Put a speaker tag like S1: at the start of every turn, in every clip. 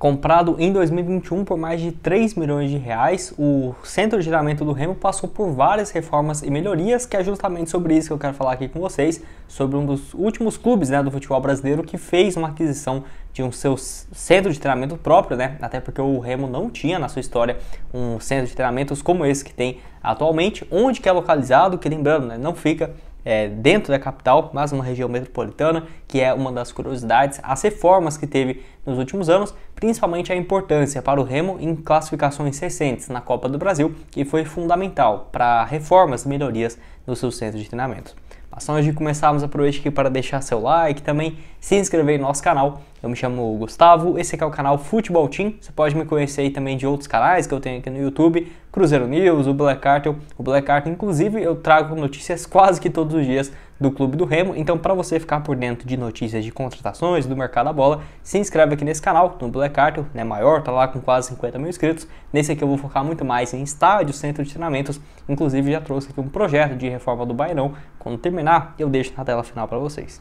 S1: Comprado em 2021 por mais de 3 milhões de reais, o centro de treinamento do Remo passou por várias reformas e melhorias, que é justamente sobre isso que eu quero falar aqui com vocês, sobre um dos últimos clubes né, do futebol brasileiro que fez uma aquisição de um seu centro de treinamento próprio, né? Até porque o Remo não tinha na sua história um centro de treinamentos como esse que tem atualmente, onde que é localizado, que lembrando, né, não fica é, dentro da capital, mas uma região metropolitana, que é uma das curiosidades, as reformas que teve nos últimos anos, principalmente a importância para o Remo em classificações recentes na Copa do Brasil, que foi fundamental para reformas e melhorias no seu centro de treinamento. Só na de começarmos, aproveite aqui para deixar seu like, também se inscrever no nosso canal. Eu me chamo Gustavo, esse aqui é o canal Futebol Team. Você pode me conhecer aí também de outros canais que eu tenho aqui no YouTube, Cruzeiro News, o Black Cartel. O Black Cartel, inclusive, eu trago notícias quase que todos os dias do Clube do Remo. Então, para você ficar por dentro de notícias de contratações do mercado da bola, se inscreve aqui nesse canal, no Black Cartel, né, maior, tá lá com quase 50 mil inscritos. Nesse aqui eu vou focar muito mais em estádios, centro de treinamentos. Inclusive, já trouxe aqui um projeto de reforma do Bairão. Quando terminar, eu deixo na tela final para vocês.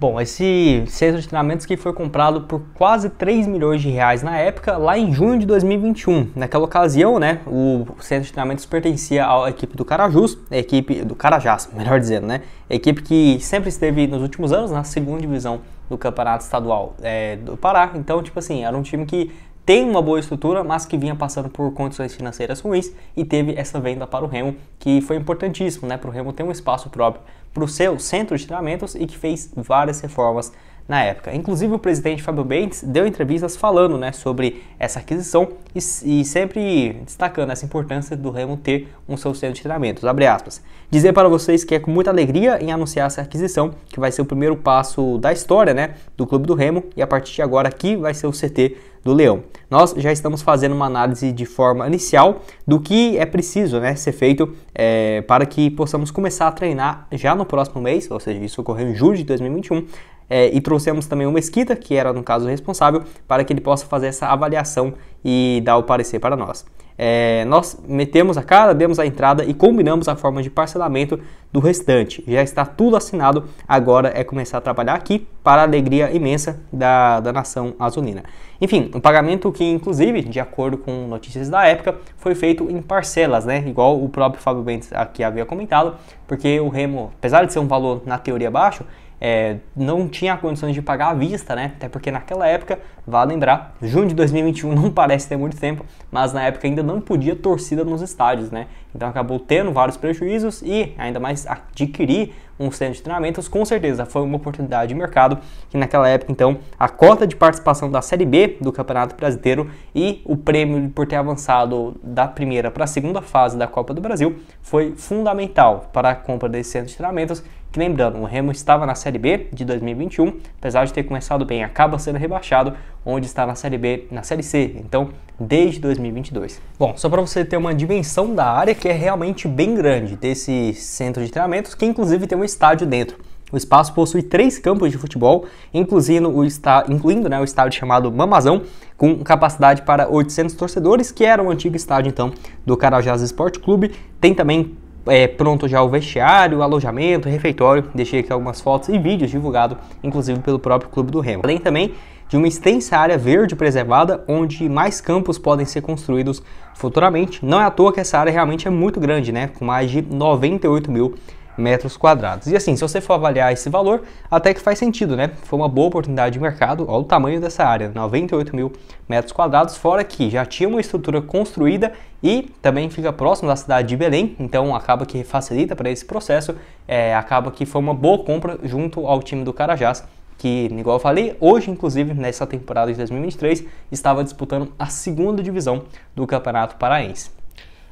S1: Bom, esse centro de treinamentos que foi comprado por quase 3 milhões de reais na época, lá em junho de 2021. Naquela ocasião, né, o centro de treinamentos pertencia à equipe do Carajus, a equipe do Carajás, melhor dizendo, né? A equipe que sempre esteve nos últimos anos na segunda divisão do Campeonato Estadual é, do Pará. Então, tipo assim, era um time que tem uma boa estrutura, mas que vinha passando por condições financeiras ruins e teve essa venda para o Remo, que foi importantíssimo né, para o Remo ter um espaço próprio para o seu centro de treinamentos e que fez várias reformas na época. Inclusive o presidente Fábio Bentes deu entrevistas falando né, sobre essa aquisição e, e sempre destacando essa importância do Remo ter um seu centro de treinamentos. Abre aspas. Dizer para vocês que é com muita alegria em anunciar essa aquisição, que vai ser o primeiro passo da história né, do Clube do Remo e a partir de agora aqui vai ser o CT do Leão. Nós já estamos fazendo uma análise de forma inicial do que é preciso né, ser feito é, para que possamos começar a treinar já no próximo mês, ou seja, isso ocorreu em julho de 2021, é, e trouxemos também o Mesquita, que era no caso o responsável, para que ele possa fazer essa avaliação e dar o parecer para nós. É, nós metemos a cara, demos a entrada e combinamos a forma de parcelamento do restante. Já está tudo assinado, agora é começar a trabalhar aqui para a alegria imensa da, da nação azulina. Enfim, um pagamento que, inclusive, de acordo com notícias da época, foi feito em parcelas, né? Igual o próprio Fábio Bentes aqui havia comentado, porque o Remo, apesar de ser um valor na teoria baixo, é, não tinha condições de pagar à vista, né? Até porque naquela época Vale lembrar, junho de 2021 não parece ter muito tempo, mas na época ainda não podia torcida nos estádios, né? Então acabou tendo vários prejuízos e ainda mais adquirir um centro de treinamentos, com certeza foi uma oportunidade de mercado que naquela época, então, a cota de participação da Série B do Campeonato Brasileiro e o prêmio por ter avançado da primeira para a segunda fase da Copa do Brasil foi fundamental para a compra desse centro de treinamentos que lembrando, o Remo estava na Série B de 2021, apesar de ter começado bem, acaba sendo rebaixado onde está na Série B, na Série C, então desde 2022. Bom, só para você ter uma dimensão da área que é realmente bem grande desse centro de treinamentos, que inclusive tem um estádio dentro. O espaço possui três campos de futebol, incluindo o, está, incluindo, né, o estádio chamado Mamazão, com capacidade para 800 torcedores, que era o antigo estádio então do Carajás Esporte Clube. Tem também é, pronto já o vestiário, o alojamento, o refeitório. Deixei aqui algumas fotos e vídeos divulgados, inclusive pelo próprio Clube do Remo. Além também de uma extensa área verde preservada onde mais campos podem ser construídos futuramente. Não é à toa que essa área realmente é muito grande, né? Com mais de 98 mil metros quadrados. E assim, se você for avaliar esse valor, até que faz sentido, né? Foi uma boa oportunidade de mercado. Olha o tamanho dessa área, 98 mil metros quadrados, fora que já tinha uma estrutura construída e também fica próximo da cidade de Belém, então acaba que facilita para esse processo, é, acaba que foi uma boa compra junto ao time do Carajás que, igual eu falei, hoje, inclusive, nessa temporada de 2023, estava disputando a segunda divisão do Campeonato Paraense.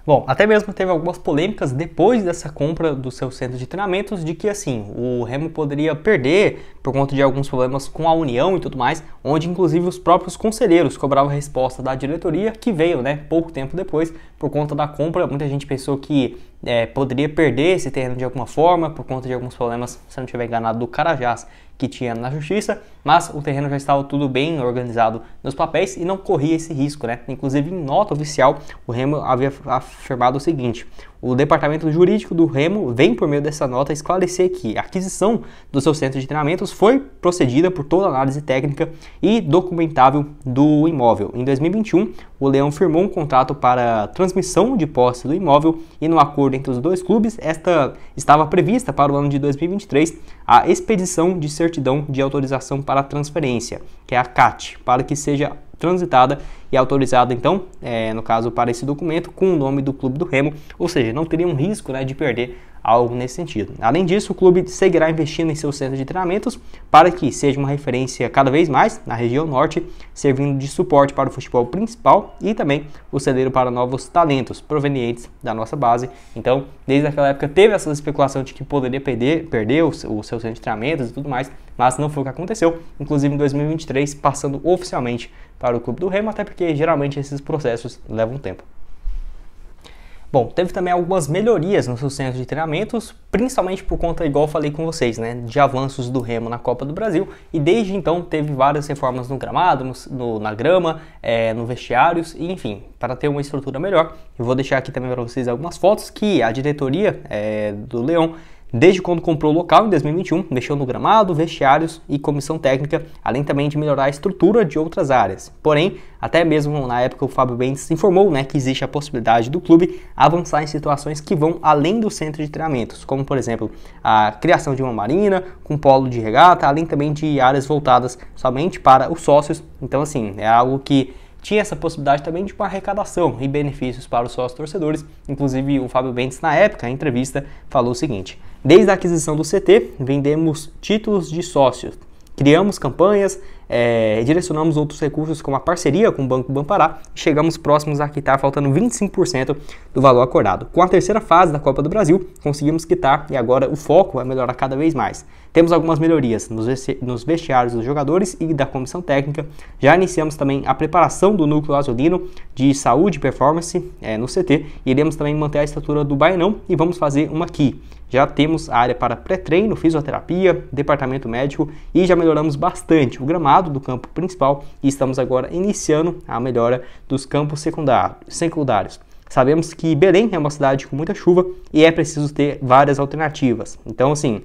S1: Bom, até mesmo teve algumas polêmicas depois dessa compra do seu centro de treinamentos de que assim, o Remo poderia perder por conta de alguns problemas com a União e tudo mais, onde inclusive os próprios conselheiros cobravam resposta da diretoria que veio, né, pouco tempo depois por conta da compra. Muita gente pensou que é, poderia perder esse terreno de alguma forma por conta de alguns problemas, se não tiver enganado, do Carajás que tinha na justiça, mas o terreno já estava tudo bem organizado nos papéis e não corria esse risco, né? Inclusive, em nota oficial, o Remo havia afirmado o seguinte: o departamento jurídico do Remo vem, por meio dessa nota, esclarecer que a aquisição do seu centro de treinamentos foi procedida por toda análise técnica e documentável do imóvel. Em 2021, o Leão firmou um contrato para transmissão de posse do imóvel e, no acordo entre os dois clubes, esta estava prevista para o ano de 2023 a expedição de certidão de autorização para transferência, que é a CAT, para que seja transitada e autorizada, então, é, no caso, para esse documento, com o nome do clube do Remo, ou seja, não teria um risco né, de perder algo nesse sentido. Além disso, o clube seguirá investindo em seus centros de treinamentos para que seja uma referência cada vez mais na região norte, servindo de suporte para o futebol principal e também o celeiro para novos talentos provenientes da nossa base. Então, desde aquela época teve essa especulação de que poderia perder, perder o, o seu centro de treinamentos e tudo mais, mas não foi o que aconteceu, inclusive em 2023 passando oficialmente para o clube do Remo, até porque geralmente esses processos levam tempo. Bom, teve também algumas melhorias nos seus centros de treinamentos, principalmente por conta, igual falei com vocês, né, de avanços do remo na Copa do Brasil, e desde então teve várias reformas no gramado, no, no, na grama, é, no vestiários, enfim, para ter uma estrutura melhor. Eu vou deixar aqui também para vocês algumas fotos que a diretoria é, do Leão desde quando comprou o local em 2021, mexeu no gramado, vestiários e comissão técnica, além também de melhorar a estrutura de outras áreas. Porém, até mesmo na época o Fábio Bentes informou né, que existe a possibilidade do clube avançar em situações que vão além do centro de treinamentos, como por exemplo a criação de uma marina, com polo de regata, além também de áreas voltadas somente para os sócios. Então assim, é algo que tinha essa possibilidade também de uma arrecadação e benefícios para os sócios torcedores. Inclusive, o Fábio Bentes, na época, em entrevista, falou o seguinte: Desde a aquisição do CT, vendemos títulos de sócios Criamos campanhas, é, direcionamos outros recursos como a parceria com o Banco Bampará e chegamos próximos a quitar faltando 25% do valor acordado. Com a terceira fase da Copa do Brasil, conseguimos quitar e agora o foco é melhorar cada vez mais. Temos algumas melhorias nos vestiários dos jogadores e da comissão técnica. Já iniciamos também a preparação do núcleo azulino de saúde e performance é, no CT. Iremos também manter a estatura do Bainão e vamos fazer uma aqui. Já temos a área para pré-treino, fisioterapia, departamento médico e já melhoramos melhoramos bastante o gramado do campo principal e estamos agora iniciando a melhora dos campos secundários. Sabemos que Belém é uma cidade com muita chuva e é preciso ter várias alternativas. Então, assim,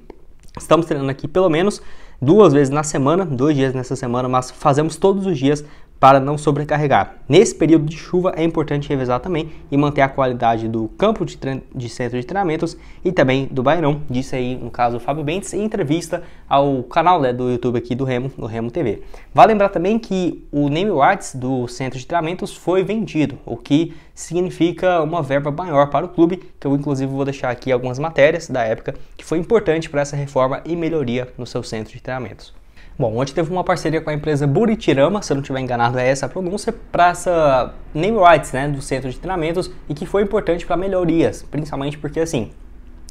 S1: estamos treinando aqui pelo menos duas vezes na semana, dois dias nessa semana, mas fazemos todos os dias para não sobrecarregar. Nesse período de chuva é importante revezar também e manter a qualidade do campo de, de centro de treinamentos e também do Bairão. Disse aí, no caso, o Fábio Bentes, em entrevista ao canal né, do YouTube aqui do Remo, do Remo TV. Vale lembrar também que o name rights do centro de treinamentos foi vendido, o que significa uma verba maior para o clube, que eu inclusive vou deixar aqui algumas matérias da época que foi importante para essa reforma e melhoria no seu centro de treinamentos. Bom, ontem teve uma parceria com a empresa Buritirama, se eu não estiver enganado é essa a pronúncia, para essa name rights né, do centro de treinamentos e que foi importante para melhorias, principalmente porque assim,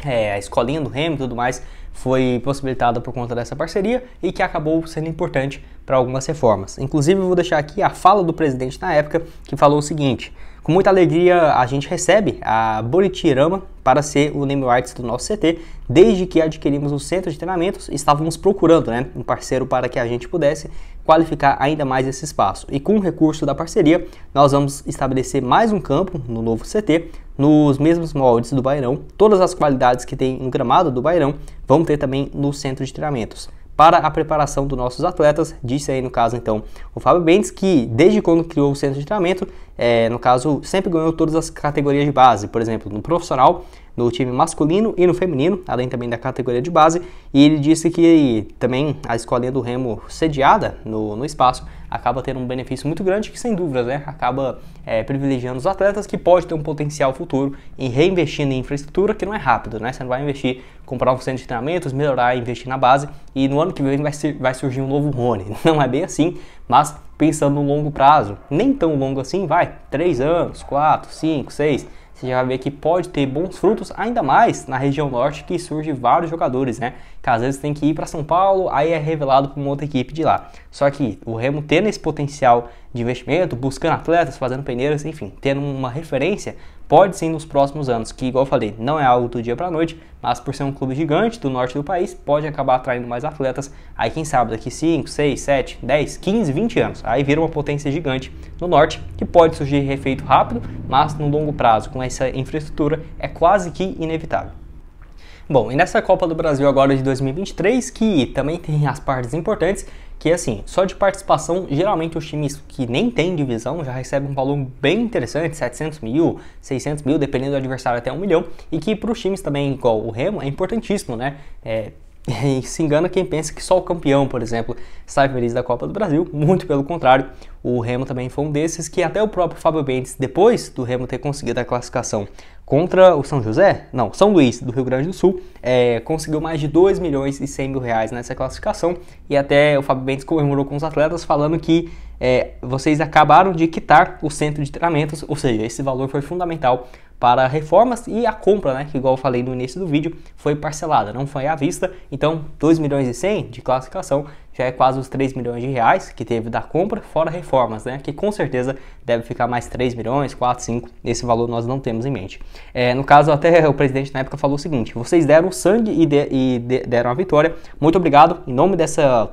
S1: é, a escolinha do Hamilton e tudo mais foi possibilitada por conta dessa parceria e que acabou sendo importante para algumas reformas. Inclusive, eu vou deixar aqui a fala do presidente na época, que falou o seguinte: com muita alegria, a gente recebe a Boritirama para ser o name rights do nosso CT. Desde que adquirimos o centro de treinamentos, estávamos procurando né, um parceiro para que a gente pudesse qualificar ainda mais esse espaço. E com o recurso da parceria, nós vamos estabelecer mais um campo no novo CT, nos mesmos moldes do Bairão. Todas as qualidades que tem no gramado do Bairão vão ter também no centro de treinamentos para a preparação dos nossos atletas. Disse aí no caso então o Fábio Bentes que desde quando criou o centro de treinamento é, no caso, sempre ganhou todas as categorias de base, por exemplo, no profissional, no time masculino e no feminino, além também da categoria de base. E ele disse que também a escolinha do Remo sediada no, no espaço acaba tendo um benefício muito grande que, sem dúvidas, né, acaba é, privilegiando os atletas que pode ter um potencial futuro em reinvestindo em infraestrutura, que não é rápido, né? Você não vai investir, comprar um centro de treinamentos, melhorar, investir na base e no ano que vem vai, ser, vai surgir um novo Rony. Não é bem assim, mas pensando no longo prazo, nem tão longo assim, vai, 3 anos, 4, 5, 6, você já vai ver que pode ter bons frutos, ainda mais na região norte que surge vários jogadores, né? Que às vezes tem que ir para São Paulo, aí é revelado para uma outra equipe de lá. Só que o Remo tendo esse potencial de investimento, buscando atletas, fazendo peneiras, enfim, tendo uma referência, pode ser nos próximos anos, que igual eu falei, não é algo do dia para noite, mas por ser um clube gigante do norte do país, pode acabar atraindo mais atletas, aí quem sabe daqui 5, 6, 7, 10, 15, 20 anos, aí vira uma potência gigante no norte, que pode surgir refeito rápido, mas no longo prazo, com essa infraestrutura, é quase que inevitável. Bom, e nessa Copa do Brasil agora de 2023, que também tem as partes importantes, que é assim, só de participação, geralmente os times que nem têm divisão já recebem um valor bem interessante, 700 mil, 600 mil, dependendo do adversário até 1 milhão, e que para os times também, igual o Remo, é importantíssimo, né? É, E se engana quem pensa que só o campeão, por exemplo, sai feliz da Copa do Brasil. Muito pelo contrário, o Remo também foi um desses que até o próprio Fábio Bentes, depois do Remo ter conseguido a classificação contra o São José, não, São Luís do Rio Grande do Sul, é, conseguiu mais de 2 milhões e 100 mil reais nessa classificação. E até o Fábio Bentes comemorou com os atletas falando que é, vocês acabaram de quitar o centro de treinamentos, ou seja, esse valor foi fundamental para reformas e a compra, né, que igual eu falei no início do vídeo, foi parcelada, não foi à vista. Então, 2 milhões e 100 de classificação já é quase os 3 milhões de reais que teve da compra, fora reformas, né, que com certeza deve ficar mais 3 milhões, 4, 5, esse valor nós não temos em mente. É, no caso, até o presidente na época falou o seguinte, vocês deram sangue e, de, e de, deram a vitória, muito obrigado, em nome dessa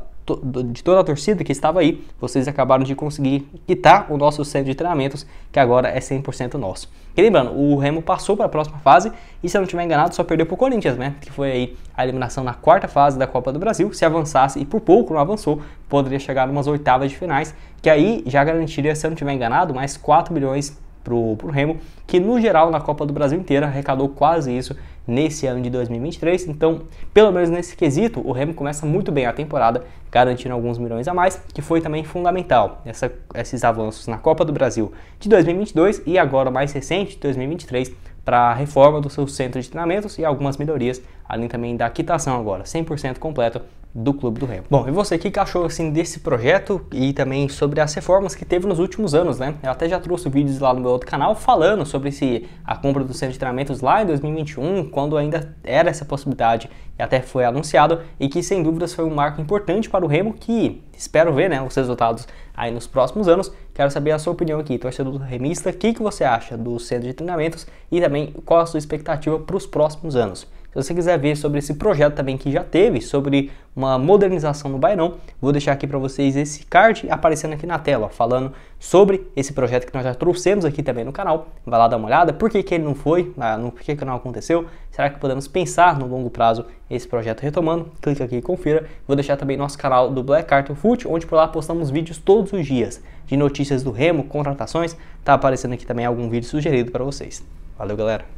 S1: de toda a torcida que estava aí, vocês acabaram de conseguir quitar o nosso centro de treinamentos, que agora é 100% nosso. E lembrando, o Remo passou para a próxima fase e, se eu não estiver enganado, só perdeu para o Corinthians, né? Que foi aí a eliminação na quarta fase da Copa do Brasil. Se avançasse e por pouco não avançou, poderia chegar em umas oitavas de finais, que aí já garantiria, se eu não estiver enganado, mais 4 milhões pro, pro Remo, que no geral na Copa do Brasil inteira arrecadou quase isso nesse ano de 2023. Então, pelo menos nesse quesito, o Remo começa muito bem a temporada, garantindo alguns milhões a mais, que foi também fundamental essa, esses avanços na Copa do Brasil de 2022 e agora mais recente, de 2023, para a reforma do seu centro de treinamentos e algumas melhorias, além também da quitação agora 100% completa do Clube do Remo. Bom, e você, o que achou assim desse projeto e também sobre as reformas que teve nos últimos anos, né? Eu até já trouxe vídeos lá no meu outro canal falando sobre se a compra do centro de treinamentos lá em 2021, quando ainda era essa possibilidade e até foi anunciado e que sem dúvidas foi um marco importante para o Remo que espero ver, né, os resultados aí nos próximos anos. Quero saber a sua opinião aqui, torcedor remista, o que, que você acha do centro de treinamentos e também qual a sua expectativa para os próximos anos. Se você quiser ver sobre esse projeto também que já teve, sobre uma modernização no Bairão, vou deixar aqui para vocês esse card aparecendo aqui na tela, ó, falando sobre esse projeto que nós já trouxemos aqui também no canal. Vai lá dar uma olhada, por que, que ele não foi, ah, por que, que não aconteceu, será que podemos pensar no longo prazo esse projeto retomando? Clica aqui e confira. Vou deixar também nosso canal do Black Carton Foot, onde por lá postamos vídeos todos os dias de notícias do Remo, contratações, tá aparecendo aqui também algum vídeo sugerido para vocês. Valeu, galera!